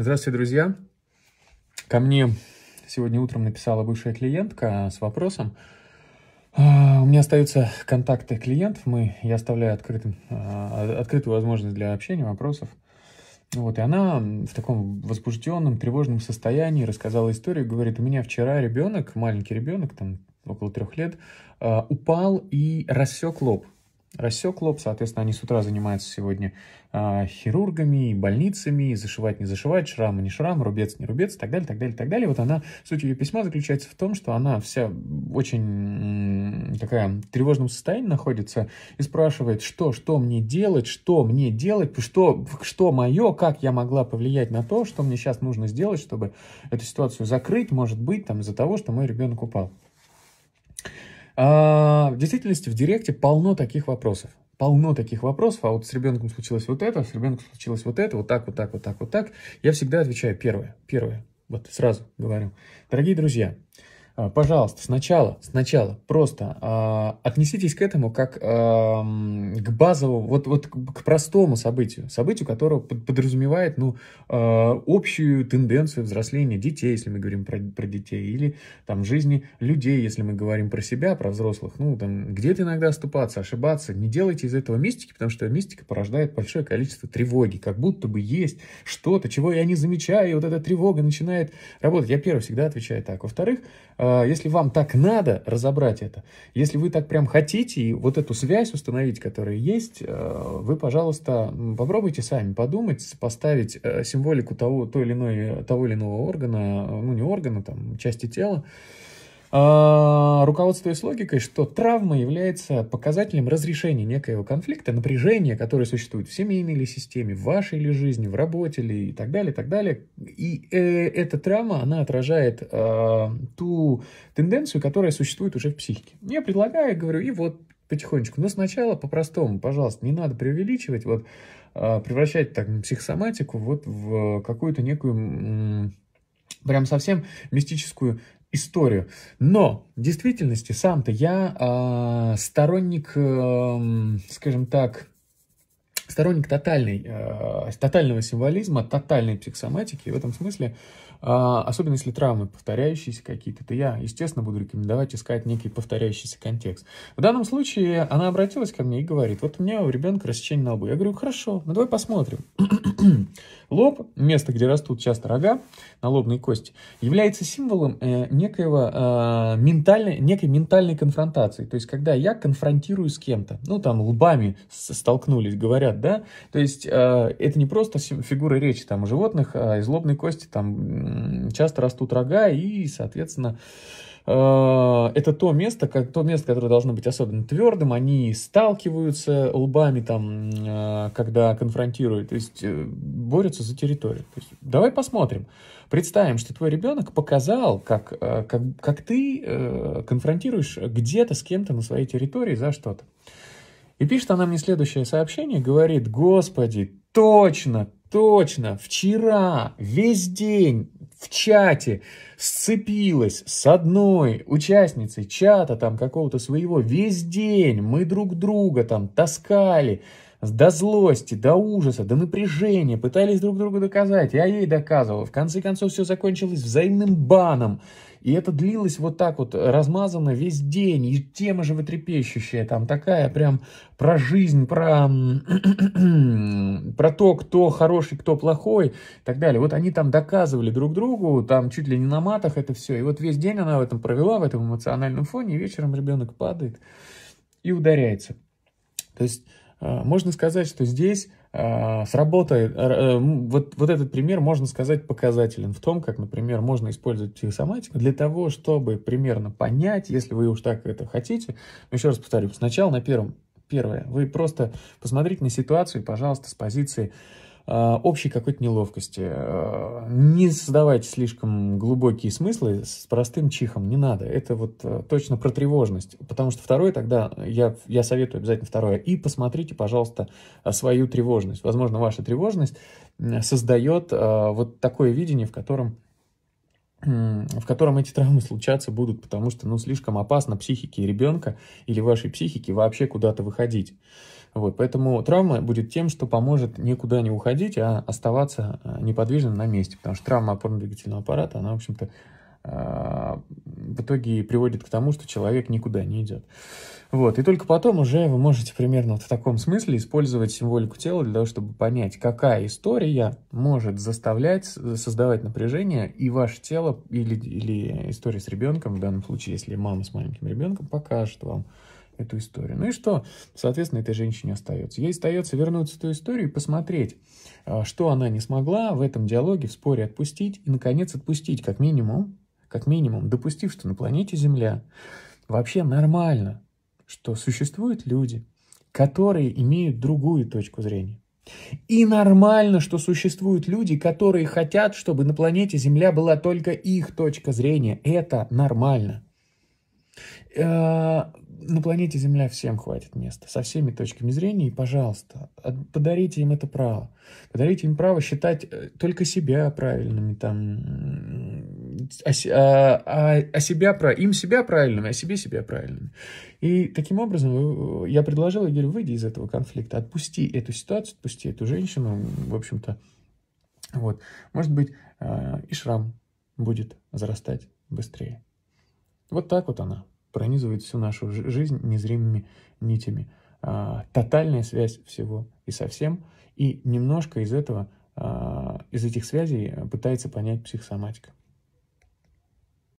Здравствуйте, друзья. Ко мне сегодня утром написала бывшая клиентка с вопросом. А, у меня остаются контакты клиентов, мы, я оставляю открытым, а, открытую возможность для общения, вопросов. Вот, и она в таком возбужденном, тревожном состоянии рассказала историю, говорит, у меня вчера ребенок, маленький ребенок, там около трех лет, а, упал и рассек лоб рассек лоб, соответственно, они с утра занимаются сегодня э, хирургами и больницами, и зашивать, не зашивать, шрам, не шрам, рубец, не рубец, и так далее, так далее, так далее. Вот она, суть ее письма заключается в том, что она вся очень такая в тревожном состоянии находится и спрашивает, что, что мне делать, что мне делать, что, что мое, как я могла повлиять на то, что мне сейчас нужно сделать, чтобы эту ситуацию закрыть, может быть, там из-за того, что мой ребенок упал. А, в действительности в Директе полно таких вопросов. Полно таких вопросов, а вот с ребенком случилось вот это, с ребенком случилось вот это, вот так, вот так, вот так, вот так. Я всегда отвечаю первое, первое. Вот сразу говорю. Дорогие друзья, а, пожалуйста, сначала, сначала просто э, отнеситесь к этому как э, к базовому, вот, вот к простому событию, событию, которое подразумевает ну, э, общую тенденцию взросления детей, если мы говорим про, про детей, или там жизни людей, если мы говорим про себя, про взрослых, ну там где-то иногда оступаться, ошибаться, не делайте из этого мистики, потому что мистика порождает большое количество тревоги, как будто бы есть что-то, чего я не замечаю, и вот эта тревога начинает работать. Я первый всегда отвечаю так. Во-вторых, э, а, если вам так надо разобрать это, если вы так прям хотите и вот эту связь установить, которая есть, э, вы, пожалуйста, попробуйте сами подумать, поставить э, символику того, той или иной, того или иного органа, э, ну не органа, там, части тела, а, а, руководствуясь логикой, что травма является показателем разрешения некоего конфликта, напряжения, которое существует в семейной или системе, в вашей или жизни, в работе или и так далее, и так далее. И э, эта травма, она отражает э, ту тенденцию, которая существует уже в психике. Я предлагаю, говорю, и вот потихонечку. Но сначала по-простому, пожалуйста, не надо преувеличивать, вот а, превращать так психосоматику вот в какую-то некую прям совсем мистическую историю. Но в действительности сам-то я э, сторонник, э, скажем так, сторонник тотальной, э, тотального символизма, тотальной психосоматики. в этом смысле, э, особенно если травмы повторяющиеся какие-то, то я, естественно, буду рекомендовать искать некий повторяющийся контекст. В данном случае она обратилась ко мне и говорит, вот у меня у ребенка рассечение на лбу. Я говорю, хорошо, ну давай посмотрим. Лоб, место, где растут часто рога, на лобные кости, является символом э, некоего, э, ментальной, некой ментальной конфронтации. То есть, когда я конфронтирую с кем-то, ну там лбами столкнулись, говорят, нет, да? То есть э, это не просто фигура речи, там у животных а, из лобной кости там часто растут рога и, соответственно, э, это то место, как, то место, которое должно быть особенно твердым, они сталкиваются лбами там, э, когда конфронтируют, то есть борются за территорию. То есть, давай посмотрим. Представим, что твой ребенок показал, как, как, как ты конфронтируешь где-то с кем-то на своей территории за что-то. И пишет она мне следующее сообщение, говорит, господи, точно, точно, вчера, весь день в чате сцепилась с одной участницей чата там какого-то своего, весь день мы друг друга там таскали, до злости, до ужаса, до напряжения, пытались друг другу доказать, я ей доказывал, в конце концов все закончилось взаимным баном, и это длилось вот так вот размазано весь день. И тема же животрепещущая там такая прям про жизнь, про, про то, кто хороший, кто плохой и так далее. Вот они там доказывали друг другу, там чуть ли не на матах это все. И вот весь день она в этом провела, в этом эмоциональном фоне, и вечером ребенок падает и ударяется. То есть а, можно сказать, что здесь а, сработает. Э, вот, вот этот пример, можно сказать, показателен в том, как, например, можно использовать психосоматику для того, чтобы примерно понять, если вы уж так это хотите. еще раз повторю, сначала на первом. Первое. Вы просто посмотрите на ситуацию, пожалуйста, с позиции Э, общей какой-то неловкости. Э, не создавайте слишком глубокие смыслы с простым чихом, не надо. Это вот э, точно про тревожность, потому что второе тогда, я, я советую обязательно второе, и посмотрите, пожалуйста, свою тревожность. Возможно, ваша тревожность создает вот такое видение, в котором в котором эти травмы случаться будут, потому что, ну, слишком опасно психике ребенка или вашей психике вообще куда-то выходить. Вот, поэтому травма будет тем, что поможет никуда не уходить, а оставаться э, неподвижным на месте, потому что травма опорно-двигательного аппарата, она, в общем-то, э, в итоге приводит к тому, что человек никуда не идет. Вот. И только потом уже вы можете примерно вот в таком смысле использовать символику тела для того, чтобы понять, какая история может заставлять создавать напряжение, и ваше тело, или, или история с ребенком, в данном случае, если мама с маленьким ребенком, покажет вам, эту историю. Ну и что, соответственно, этой женщине остается? Ей остается вернуться в эту историю и посмотреть, а, что она не смогла в этом диалоге, в споре отпустить и, наконец, отпустить, как минимум, как минимум, допустив, что на планете Земля вообще нормально, что существуют люди, которые имеют другую точку зрения. И нормально, что существуют люди, которые хотят, чтобы на планете Земля была только их точка зрения. Это нормально. Э, на планете Земля всем хватит места, со всеми точками зрения, и, пожалуйста, подарите им это право. Подарите им право считать э, только себя правильными, там, а, а, а себя, им себя правильными, а себе себя правильными. И таким образом э, я предложил Игорю, выйди из этого конфликта, отпусти эту ситуацию, отпусти эту женщину, в общем-то. Вот. Может быть, э, и шрам будет зарастать быстрее. Вот так вот она пронизывает всю нашу жизнь незримыми нитями. А, тотальная связь всего и со всем, И немножко из этого, а, из этих связей э, пытается понять психосоматика.